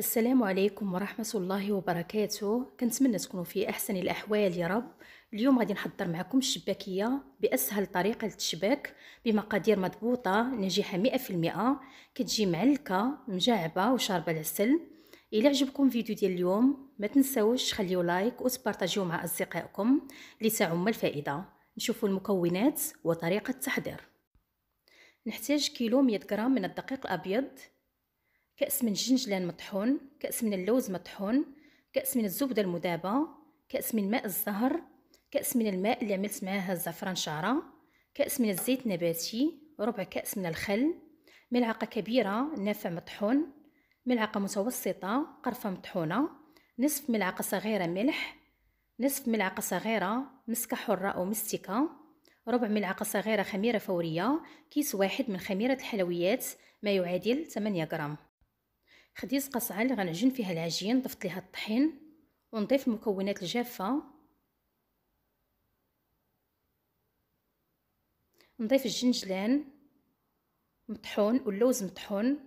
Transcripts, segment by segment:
السلام عليكم ورحمة الله وبركاته كنتمنى تكونوا في أحسن الأحوال يا رب اليوم غادي نحضر معكم الشباكية بأسهل طريقة للتشباك بمقادير مضبوطة ناجحة مئة في المئة كتجي معلكة مجعبة وشاربة العسل إلى عجبكم فيديو ديال اليوم ما تنسوش تخليو لايك وتبارطاجيو مع أصدقائكم لتعم الفائدة نشوفوا المكونات وطريقة التحضير نحتاج كيلو 100 غرام من الدقيق الأبيض كأس من الجنجلان مطحون كأس من اللوز مطحون كأس من الزبدة المذابة كأس من ماء الزهر كأس من الماء اللي عملت معاه الزعفران شعرة كأس من الزيت نباتي ربع كأس من الخل ملعقة كبيرة نافع مطحون ملعقة متوسطة قرفة مطحونة نصف ملعقة صغيرة ملح نصف ملعقة صغيرة مسكة حرة أو مستكة ربع ملعقة صغيرة خميرة فورية كيس واحد من خميرة الحلويات ما يعادل 8 غرام خديت قصعه اللي غنعجن فيها العجين ضفت ليها الطحين ونضيف المكونات الجافه نضيف الجنجلان مطحون واللوز مطحون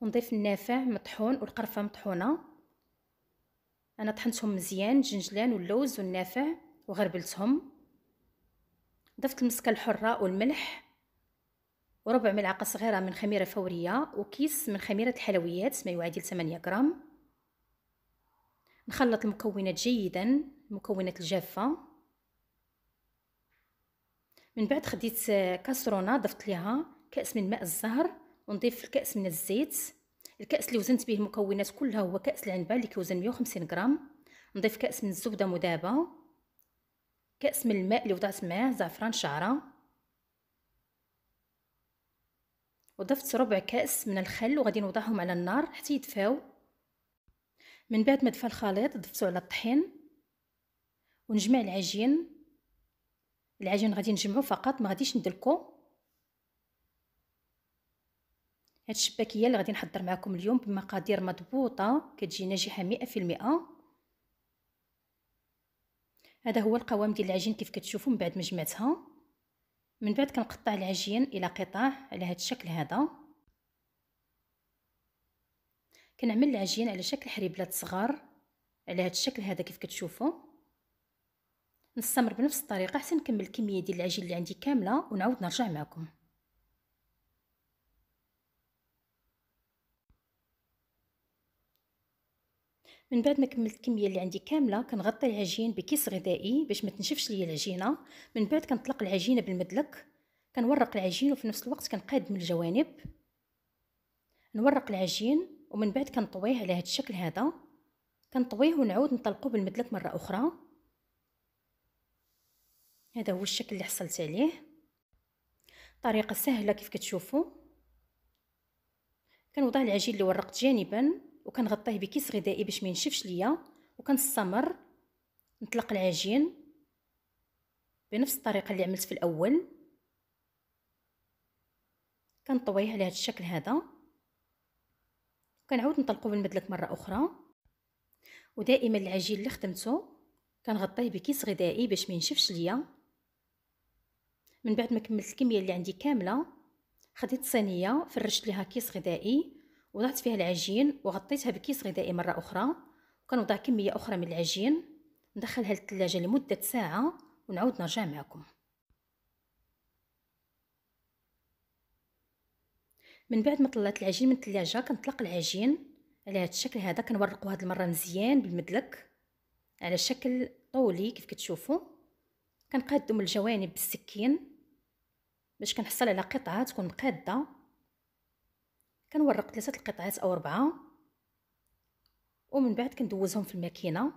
ونضيف النافع مطحون والقرفه مطحونه انا طحنتهم مزيان الجنجلان واللوز والنافع وغربلتهم ضفت المسكه الحره والملح وربع ملعقة صغيرة من خميرة فورية وكيس من خميرة الحلويات ما يعادل 8 غرام نخلط المكونات جيدا المكونات الجافة من بعد خديت كاسرونة ضفت لها كأس من ماء الزهر ونضيف الكأس من الزيت الكأس اللي وزنت به المكونات كلها هو كأس العنبة اللي كيوزن 150 غرام نضيف كأس من الزبدة مذابة كأس من الماء اللي وضعت معاه زعفران شعره وضفت ربع كأس من الخل وغادي نوضعهم على النار حتى يدفاو من بعد ما دفا الخليط ضفتو على الطحين ونجمع العجين العجين غادي نجمعو فقط ما غاديش ندلكو هاد الشباكيه اللي غادي نحضر معكم اليوم بمقادير مضبوطه كتجي ناجحه مئة في المئة هذا هو القوام ديال العجين كيف كتشوفوا من بعد ما جمعتها من بعد كنقطع العجين الى قطع على هذا الشكل هذا كنعمل العجين على شكل حريبلات صغار على هذا الشكل هذا كيف كتشوفوا نستمر بنفس الطريقه حتى نكمل الكميه ديال العجين اللي عندي كامله ونعاود نرجع معكم من بعد ما كملت الكميه اللي عندي كامله كنغطي العجين بكيس غذائي باش ما تنشفش ليا العجينه من بعد كنطلق العجينه بالمدلك كنورق العجين وفي نفس الوقت كنقاد من الجوانب نورق العجين ومن بعد كنطويه على هذا الشكل هذا كنطويه ونعود نطلقه بالمدلك مره اخرى هذا هو الشكل اللي حصلت عليه طريقه سهله كيف كتشوفوا كنوضع العجين اللي ورقت جانبا وكنغطيه بكيس غذائي باش ما ينشفش ليا وكنستمر نطلق العجين بنفس الطريقه اللي عملت في الاول كنطويه على هذا الشكل هذا وكنعاود نطلقو بالمدلك مره اخرى ودائما العجين اللي خدمته كنغطيه بكيس غذائي باش ما ينشفش ليا من بعد ما كملت الكميه اللي عندي كامله خديت صينيه فرشت ليها كيس غذائي وضعت فيها العجين وغطيتها بكيس غذائي مرة أخرى وكنوضع كمية أخرى من العجين ندخلها للثلاجة لمدة ساعة ونعود نرجع معكم من بعد ما طلعت العجين من الثلاجة كنطلق العجين على هذا الشكل هذا كنورقو هاد المرة مزيان بالمدلك على شكل طولي كيف كتشوفوا كنقادو من الجوانب بالسكين باش كنحصل على قطعة تكون مقاده كنورق ثلاثه القطعات او اربعه ومن بعد كندوزهم في الماكينه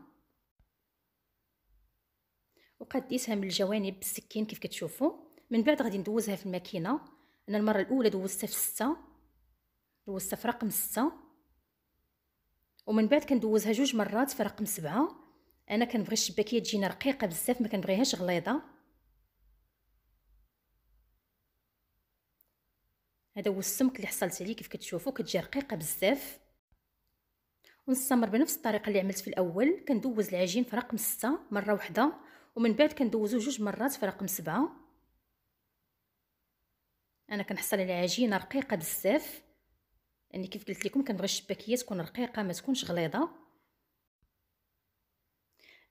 وقديتها من الجوانب بالسكين كيف كتشوفوا من بعد غادي ندوزها في الماكينه انا المره الاولى دوزتها في سته دوزتها في رقم سته ومن بعد كندوزها جوج مرات في رقم سبعه انا كنبغي الشباكيه تجينا رقيقه بزاف ما كنبغيهاش غليظه هذا هو السمك اللي حصلت عليه كيف كتشوفوا كتجي رقيقه بزاف ونستمر بنفس الطريقه اللي عملت في الاول كندوز العجين في رقم 6 مره واحده ومن بعد كندوزو جوج مرات في رقم 7 انا كنحصل على عجينه رقيقه بزاف يعني كيف قلت لكم كنبغي الشباكيه تكون رقيقه ما تكونش غليظه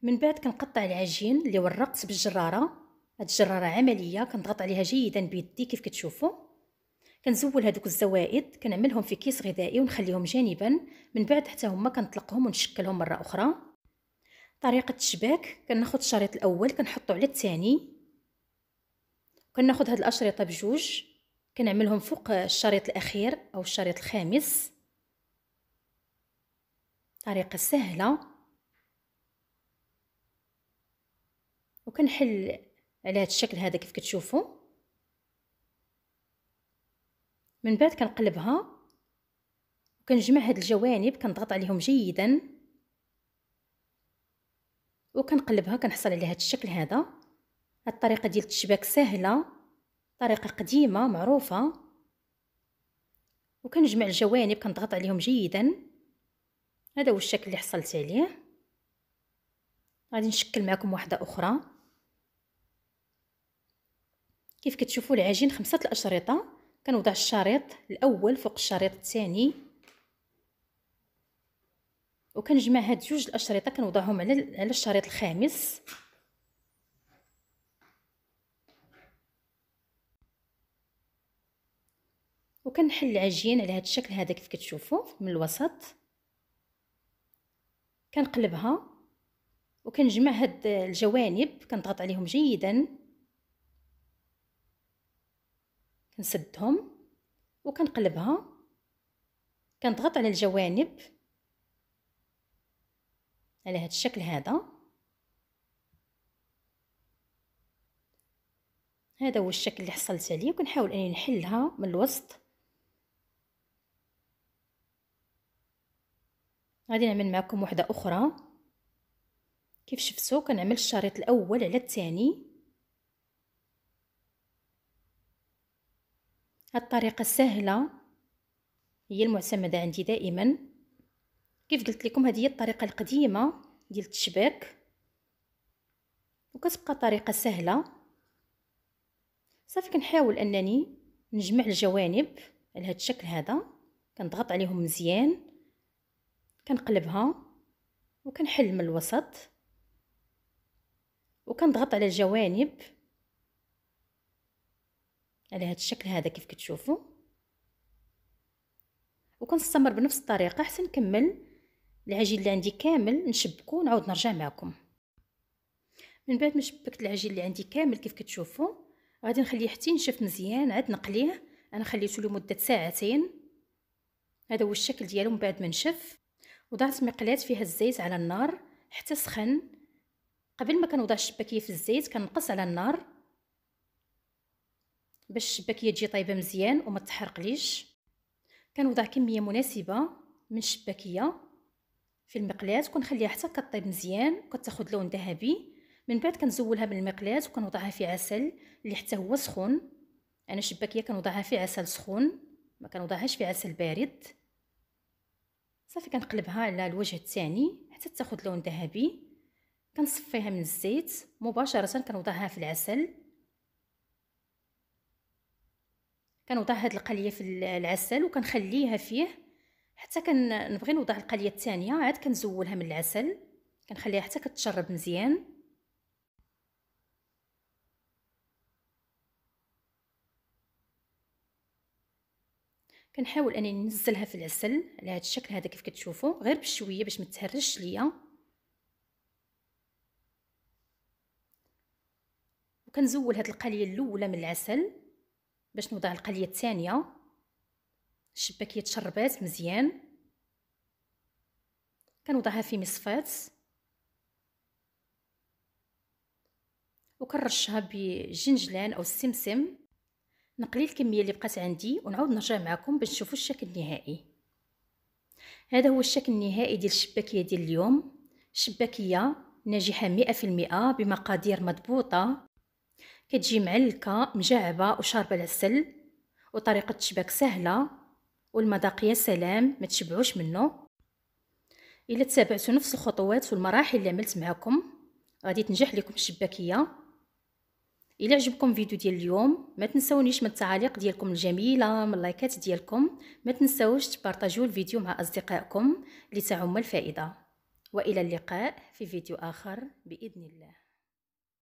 من بعد كنقطع العجين اللي ورقت بالجراره هاد الجراره عمليه كنضغط عليها جيدا بيدي كيف كتشوفوا كنزول هذوك الزوائد كنعملهم في كيس غذائي ونخليهم جانبا من بعد حتى هما كنطلقهم ونشكلهم مره اخرى طريقه الشباك كناخذ الشريط الاول كنحطو على الثاني كناخذ هاد الاشرطه بجوج كنعملهم فوق الشريط الاخير او الشريط الخامس طريقه سهله وكنحل على هاد الشكل هذا كيف كتشوفوا من بعد كنقلبها وكنجمع هاد الجوانب كنضغط عليهم جيدا وكنقلبها كنحصل على هاد الشكل هذا هاد الطريقه ديال التشباك سهله طريقه قديمه معروفه وكنجمع الجوانب كنضغط عليهم جيدا هذا هو الشكل اللي حصلت عليه غادي نشكل معكم واحده اخرى كيف كتشوفوا العجين خمسه الاشرطه كنوضع الشريط الاول فوق الشريط الثاني وكنجمع هاد جوج الاشرطه كنوضعهم على على الشريط الخامس وكنحل العجين على هاد الشكل هذا كيف كتشوفوا من الوسط كنقلبها وكنجمع هاد الجوانب كنضغط عليهم جيدا كنسدهم وكنقلبها كنضغط على الجوانب على هذا الشكل هذا هذا هو الشكل اللي حصلت عليه وكنحاول اني نحلها من الوسط غادي نعمل معكم وحده اخرى كيف شفتوا كنعمل الشريط الاول على الثاني الطريقة السهلة هي المعتمدة عندي دائما كيف قلت لكم هذه هي الطريقة القديمة ديال التشباك وكتبقى طريقة سهلة صافي كنحاول انني نجمع الجوانب على هذا الشكل هذا كنضغط عليهم مزيان كنقلبها وكنحل من الوسط وكنضغط على الجوانب على هذا الشكل هذا كيف كتشوفوا وكنستمر بنفس الطريقه حتى نكمل العجين اللي عندي كامل نشبكو ونعاود نرجع معكم من بعد ما شبكت العجين اللي عندي كامل كيف كتشوفوا غادي نخليه حتى ينشف مزيان عاد نقليه انا خليته لمده ساعتين هذا هو الشكل ديالو من بعد ما نشف وضعت مقلاه فيها الزيت على النار حتى سخن قبل ما كنوضع الشباكيه في الزيت كنقص على النار باش الشباكيه تجي طايبه مزيان وما تحرقليش كنوضع كميه مناسبه من الشباكيه في المقلاة وكنخليها حتى كطيب مزيان وكتاخذ لون ذهبي من بعد كنزولها من المقلاه وكنوضعها في عسل اللي حتى هو سخون انا الشباكيه كنوضعها في عسل سخون ما كنوضعهاش في عسل بارد صافي كنقلبها على الوجه الثاني حتى تاخذ لون ذهبي كنصفيها من الزيت مباشره كنوضعها في العسل كنوضع هاد القليه في العسل وكنخليها فيه حتى كنبغي نوضع القليه الثانيه عاد كنزولها من العسل كنخليها حتى كتشرب مزيان كنحاول انني ننزلها في العسل على هذا الشكل هذا كيف كتشوفوا غير بشويه باش ما تهرش ليا وكنزول هاد القليه الاولى من العسل باش نوضع القليه الثانيه الشباكيه تشربات مزيان كنوضعها في مصفات وكنرشها بجنجلان او السمسم نقلي الكميه اللي بقات عندي ونعاود نرجع معكم باش نشوفوا الشكل النهائي هذا هو الشكل النهائي ديال الشباكيه ديال اليوم شباكيه ناجحه 100% بمقادير مضبوطه كتجي معلكه مجعبه وشاربه العسل وطريقه التشباك سهله يا سلام ما تشبعوش منه الا تبعتو نفس الخطوات والمراحل اللي عملت معكم غادي تنجح لكم الشباكيه الا عجبكم فيديو ديال اليوم ما تنسونيش من التعاليق ديالكم الجميله من اللايكات ديالكم ما تنسوش تبارطاجيو الفيديو مع اصدقائكم لتعم الفائده والى اللقاء في فيديو اخر باذن الله